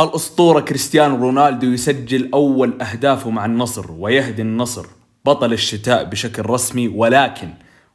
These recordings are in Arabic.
الأسطورة كريستيانو رونالدو يسجل أول أهدافه مع النصر ويهدي النصر بطل الشتاء بشكل رسمي ولكن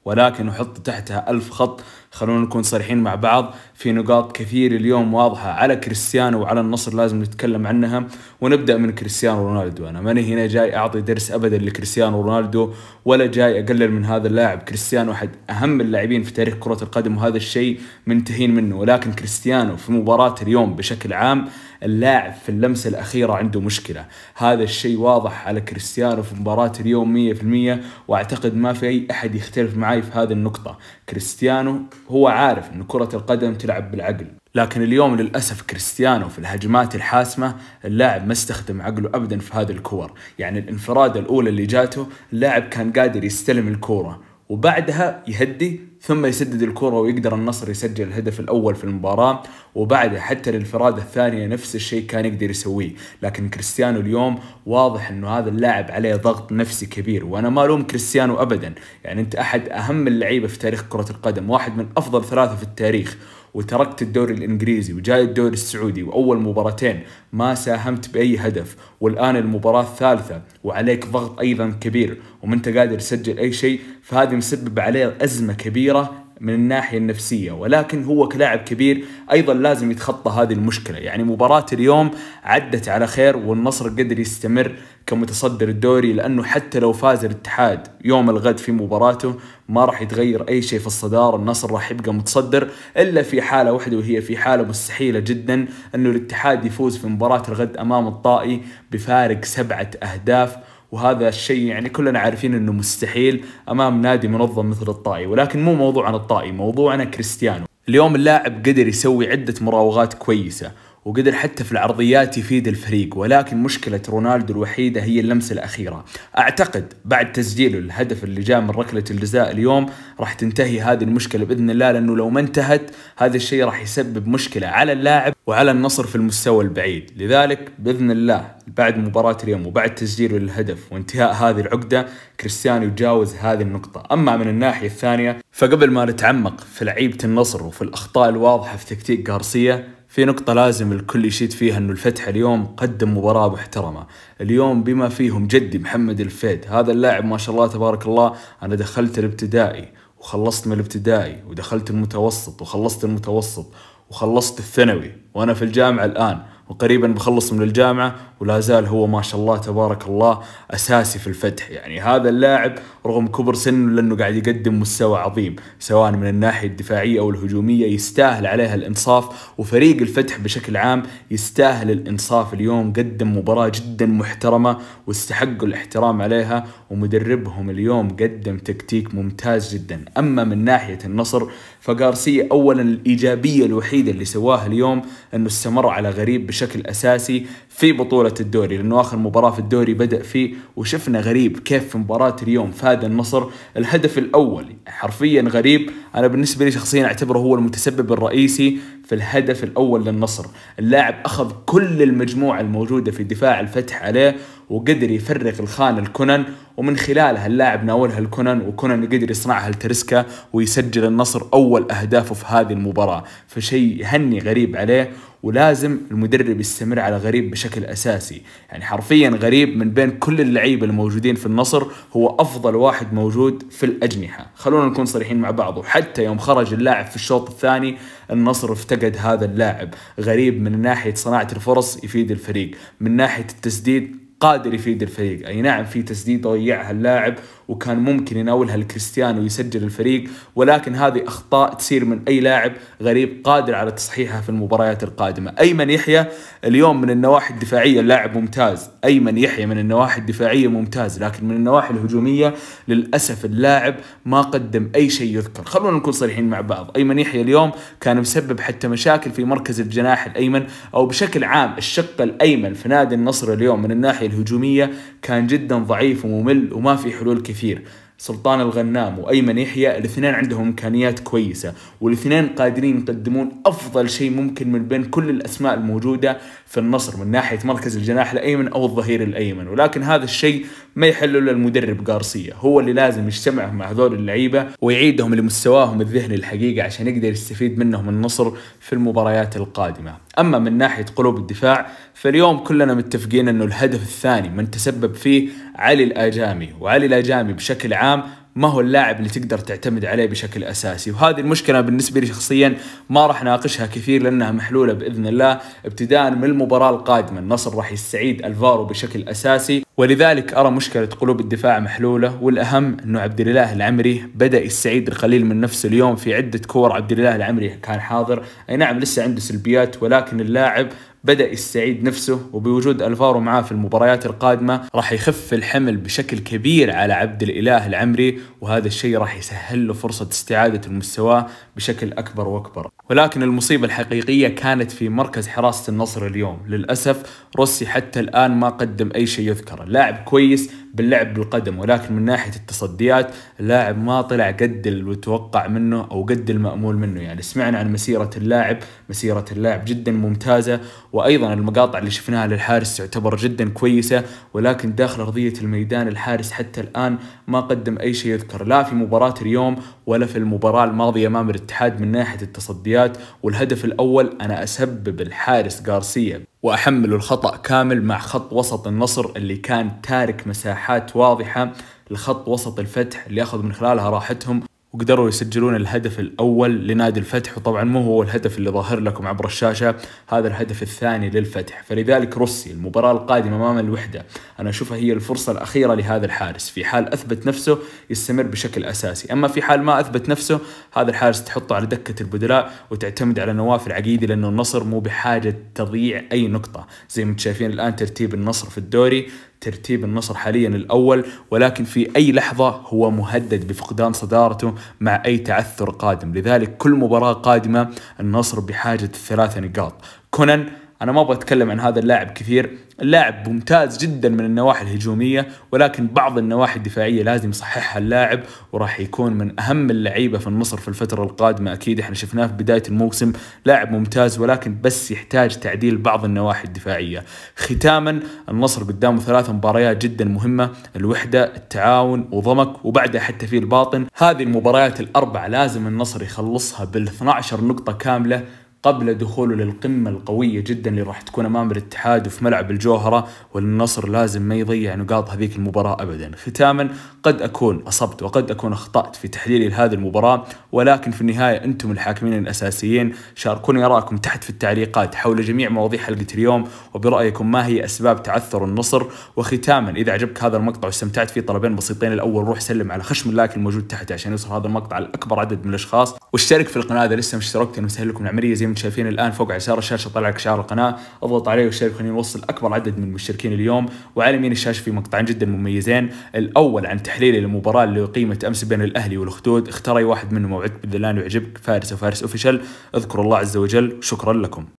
ولكن أحط تحتها ألف خط خلونا نكون صريحين مع بعض في نقاط كثير اليوم واضحة على كريستيانو وعلى النصر لازم نتكلم عنها ونبدأ من كريستيانو رونالدو أنا ماني هنا جاي أعطي درس أبدا لكريستيانو رونالدو ولا جاي أقلل من هذا اللاعب كريستيانو أحد أهم اللاعبين في تاريخ كرة القدم وهذا الشيء منتهين منه ولكن كريستيانو في مباراة اليوم بشكل عام اللاعب في اللمسة الأخيرة عنده مشكلة هذا الشيء واضح على كريستيانو في مباراة اليوم 100% وأعتقد ما في أي أحد يختلف معي في هذه النقطة كريستيانو هو عارف أن كرة القدم تلعب بالعقل لكن اليوم للأسف كريستيانو في الهجمات الحاسمة اللاعب ما استخدم عقله أبدا في هذه الكور يعني الانفرادة الأولى اللي جاته اللاعب كان قادر يستلم الكورة وبعدها يهدي ثم يسدد الكرة ويقدر النصر يسجل الهدف الأول في المباراة وبعدها حتى الانفراد الثانية نفس الشيء كان يقدر يسويه لكن كريستيانو اليوم واضح أنه هذا اللاعب عليه ضغط نفسي كبير وأنا ما ألوم كريستيانو أبدا يعني أنت أحد أهم اللعيبة في تاريخ كرة القدم واحد من أفضل ثلاثة في التاريخ وتركت الدوري الانجليزي وجاي الدوري السعودي واول مباراتين ما ساهمت باي هدف والان المباراه الثالثه وعليك ضغط ايضا كبير وما انت قادر تسجل اي شيء فهذه مسبب عليه ازمه كبيره من الناحية النفسية ولكن هو كلاعب كبير أيضا لازم يتخطى هذه المشكلة يعني مباراة اليوم عدت على خير والنصر قدر يستمر كمتصدر الدوري لأنه حتى لو فاز الاتحاد يوم الغد في مباراته ما راح يتغير أي شيء في الصدارة النصر راح يبقى متصدر إلا في حالة واحدة وهي في حالة مستحيلة جدا أنه الاتحاد يفوز في مباراة الغد أمام الطائي بفارق سبعة أهداف وهذا الشيء يعني كلنا عارفين انه مستحيل امام نادي منظم مثل الطائي ولكن مو موضوعنا الطائي موضوعنا كريستيانو اليوم اللاعب قدر يسوي عدة مراوغات كويسة وقدر حتى في العرضيات يفيد الفريق ولكن مشكلة رونالدو الوحيدة هي اللمسة الأخيرة أعتقد بعد تسجيله الهدف اللي جاء من ركلة الجزاء اليوم راح تنتهي هذه المشكلة بإذن الله لأنه لو ما انتهت هذا الشيء راح يسبب مشكلة على اللاعب وعلى النصر في المستوى البعيد لذلك بإذن الله بعد مباراة اليوم وبعد تسجيله للهدف وانتهاء هذه العقدة كريستيانو يجاوز هذه النقطة أما من الناحية الثانية فقبل ما نتعمق في لعيبة النصر وفي الأخطاء الواضحة في تكتيك غارسيا في نقطة لازم الكل يشيد فيها انه الفتح اليوم قدم مباراة محترمة، اليوم بما فيهم جدي محمد الفيد، هذا اللاعب ما شاء الله تبارك الله انا دخلت الابتدائي وخلصت من الابتدائي ودخلت المتوسط وخلصت المتوسط وخلصت الثانوي وأنا في الجامعة الآن وقريبا بخلص من الجامعة ولا زال هو ما شاء الله تبارك الله أساسي في الفتح يعني هذا اللاعب رغم كبر سنه لأنه قاعد يقدم مستوى عظيم سواء من الناحية الدفاعية أو الهجومية يستاهل عليها الإنصاف وفريق الفتح بشكل عام يستاهل الإنصاف اليوم قدم مباراة جدا محترمة واستحقوا الاحترام عليها ومدربهم اليوم قدم تكتيك ممتاز جدا أما من ناحية النصر فقارسية أولا الإيجابية الوحيدة اللي سواها اليوم انه استمر على غريب بشكل اساسي في بطوله الدوري لانه اخر مباراه في الدوري بدا فيه وشفنا غريب كيف في مباراه اليوم فاد النصر الهدف الاول حرفيا غريب انا بالنسبه لي شخصيا اعتبره هو المتسبب الرئيسي في الهدف الأول للنصر اللاعب أخذ كل المجموعة الموجودة في دفاع الفتح عليه وقدر يفرق الخانة لكونان ومن خلالها اللاعب ناولها لكونان وكونان قدر يصنعها لترسكا ويسجل النصر أول أهدافه في هذه المباراة فشيء يهني غريب عليه ولازم المدرب يستمر على غريب بشكل اساسي يعني حرفيا غريب من بين كل اللعيبه الموجودين في النصر هو افضل واحد موجود في الاجنحه خلونا نكون صريحين مع بعض وحتى يوم خرج اللاعب في الشوط الثاني النصر افتقد هذا اللاعب غريب من ناحيه صناعه الفرص يفيد الفريق من ناحيه التسديد قادر يفيد الفريق اي نعم في تسديد ضيعها اللاعب وكان ممكن يناولها لكريستيانو ويسجل الفريق ولكن هذه اخطاء تصير من اي لاعب غريب قادر على تصحيحها في المباريات القادمه ايمن يحيى اليوم من النواحي الدفاعيه لاعب ممتاز ايمن يحيى من النواحي الدفاعيه ممتاز لكن من النواحي الهجوميه للاسف اللاعب ما قدم اي شيء يذكر خلونا نكون صريحين مع بعض ايمن يحيى اليوم كان مسبب حتى مشاكل في مركز الجناح الايمن او بشكل عام الشق الايمن في نادي النصر اليوم من الناحيه الهجوميه كان جدا ضعيف وممل وما في حلول كثير كثير سلطان الغنام وايمن يحيى الاثنين عندهم امكانيات كويسه والاثنين قادرين يقدمون افضل شيء ممكن من بين كل الاسماء الموجوده في النصر من ناحيه مركز الجناح الايمن او الظهير الايمن ولكن هذا الشيء ما يحلوا الا المدرب هو اللي لازم يجتمع مع هذول اللعيبه ويعيدهم لمستواهم الذهني الحقيقه عشان يقدر يستفيد منهم النصر في المباريات القادمه اما من ناحيه قلوب الدفاع فاليوم كلنا متفقين انه الهدف الثاني من تسبب فيه علي الاجامي وعلي الاجامي بشكل عام ما هو اللاعب اللي تقدر تعتمد عليه بشكل اساسي وهذه المشكله بالنسبه لي شخصيا ما راح ناقشها كثير لانها محلوله باذن الله ابتداء من المباراه القادمه النصر راح يستعيد الفارو بشكل اساسي ولذلك ارى مشكله قلوب الدفاع محلوله والاهم انه عبد الاله العمري بدا يستعيد القليل من نفسه اليوم في عده كور عبد الاله العمري كان حاضر اي نعم لسه عنده سلبيات ولكن اللاعب بدأ يستعيد نفسه وبوجود الفارو معاه في المباريات القادمة راح يخف الحمل بشكل كبير على عبد الإله العمري وهذا الشيء راح يسهل له فرصة استعادة المستوى بشكل أكبر وأكبر ولكن المصيبة الحقيقية كانت في مركز حراسة النصر اليوم للأسف روسي حتى الآن ما قدم أي شيء يذكر لاعب كويس باللعب بالقدم ولكن من ناحية التصديات اللاعب ما طلع قد المتوقع منه أو قد المأمول منه يعني سمعنا عن مسيرة اللاعب مسيرة اللاعب جدا ممتازة وايضا المقاطع اللي شفناها للحارس تعتبر جدا كويسه ولكن داخل ارضيه الميدان الحارس حتى الان ما قدم اي شيء يذكر لا في مباراه اليوم ولا في المباراه الماضيه امام الاتحاد من ناحيه التصديات والهدف الاول انا اسبب الحارس غارسيا واحمله الخطا كامل مع خط وسط النصر اللي كان تارك مساحات واضحه لخط وسط الفتح اللي ياخذ من خلالها راحتهم وقدروا يسجلون الهدف الأول لنادي الفتح وطبعا مو هو الهدف اللي ظاهر لكم عبر الشاشة هذا الهدف الثاني للفتح فلذلك روسي المباراة القادمة أمام الوحدة أنا أشوفها هي الفرصة الأخيرة لهذا الحارس في حال أثبت نفسه يستمر بشكل أساسي أما في حال ما أثبت نفسه هذا الحارس تحطه على دكة البدلاء وتعتمد على نواف العقيدي لأنه النصر مو بحاجة تضييع أي نقطة زي ما شايفين الآن ترتيب النصر في الدوري ترتيب النصر حاليا الأول ولكن في أي لحظة هو مهدد بفقدان صدارته مع أي تعثر قادم لذلك كل مباراة قادمة النصر بحاجة الثلاث نقاط كونان انا ما ابغى اتكلم عن هذا اللاعب كثير اللاعب ممتاز جدا من النواحي الهجوميه ولكن بعض النواحي الدفاعيه لازم يصححها اللاعب وراح يكون من اهم اللعيبه في النصر في الفتره القادمه اكيد احنا شفناه في بدايه الموسم لاعب ممتاز ولكن بس يحتاج تعديل بعض النواحي الدفاعيه ختاما النصر قدامه ثلاث مباريات جدا مهمه الوحده التعاون وضمك وبعدها حتى في الباطن هذه المباريات الاربعه لازم النصر يخلصها بال 12 نقطه كامله قبل دخوله للقمة القوية جدا اللي راح تكون أمام الاتحاد وفي ملعب الجوهرة والنصر لازم ما يضيع نقاط هذيك المباراة أبدا ختاما قد أكون أصبت وقد أكون أخطأت في تحليلي لهذه المباراة ولكن في النهاية أنتم الحاكمين الأساسيين شاركوني آراءكم تحت في التعليقات حول جميع مواضيع حلقة اليوم وبرأيكم ما هي أسباب تعثر النصر وختاما إذا عجبك هذا المقطع واستمتعت فيه طلبين بسيطين الأول روح سلم على خشم اللايك الموجود تحت عشان يوصل هذا المقطع لأكبر عدد من الأشخاص واشترك في القناه اذا لسه ما اشتركت مسهل لكم العمليه زي ما انتم شايفين الان فوق على يسار الشاشه طلع لك شعار القناه اضغط عليه واشترك خلينا نوصل اكبر عدد من المشتركين اليوم وعلى يمين الشاشه في مقطعين جدا مميزين الاول عن تحليل المباراه اللي اقيمت امس بين الاهلي والخدود اختار اي واحد منهم موعدك باذن الله يعجبك فارس وفارس اوفيشال اذكر الله عز وجل وشكرا لكم